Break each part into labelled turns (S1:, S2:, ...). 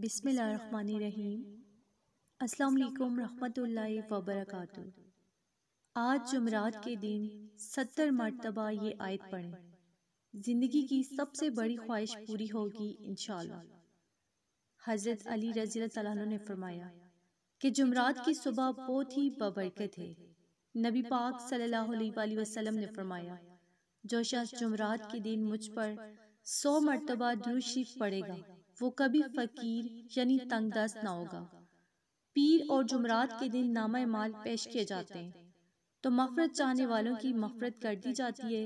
S1: बिसमीम अल्लाम रहमतुल्लाहि व आज जुमरात के दिन सत्तर मरतबा ये आयत पढ़ें ज़िंदगी की सबसे बड़ी ख्वाहिश पूरी होगी इन हज़रत अली रजी ने फरमाया कि जुमरात की सुबह बहुत ही बबरकत है नबी पाक सल्लल्लाहु अलैहि वसल्लम ने फरमाया जो शख्स जुमरात के दिन मुझ पर सौ मरतबा दुरुशी पड़ेगा वो कभी फ़कीर यानी तंगदस्त ना होगा पीर और जुमरात के दिन नामा माल पेश किए जाते हैं तो मफरत चाहने वालों की मफरत कर दी जाती है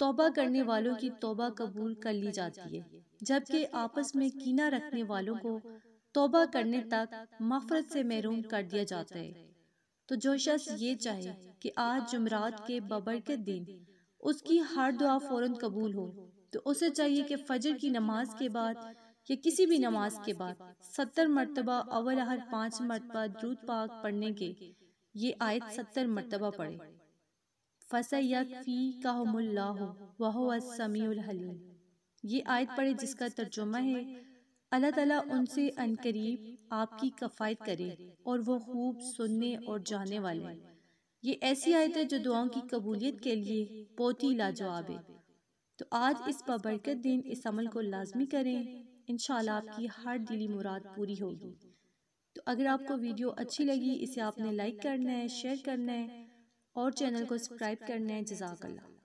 S1: तोबा करने वालों की तोबा कबूल कर ली जाती है जबकि आपस में कीना रखने वालों को तोबा करने तक मफरत से महरूम कर दिया जाता है तो जो शख्स ये चाहे कि आज जुमरात के बबर के दिन उसकी हर दुआ फौरन कबूल हो तो उसे चाहिए कि फजर की नमाज के बाद या किसी भी नमाज के बाद सत्तर मरतबा अवल हर पांच मरतबा द्रूद पाक पढ़ने के ये आयत सत्तर मरतबा पढ़े फसैफी ये आयत पढ़े जिसका तर्जुमा है अल्लाह ताला उनसे अनकरीब आपकी कफ़ायत करे और वो खूब सुनने और जाने वाले ये ऐसी आयत है जो दुआओं की कबूलियत के लिए बहुत ही लाजवाब है तो आज इस बबरकत दिन इस अमल को लाजमी करें इन आपकी हर दिली मुराद पूरी होगी तो अगर आपको वीडियो अच्छी लगी इसे आपने लाइक करना है शेयर करना है और चैनल को सब्सक्राइब करना है जजाकल्ला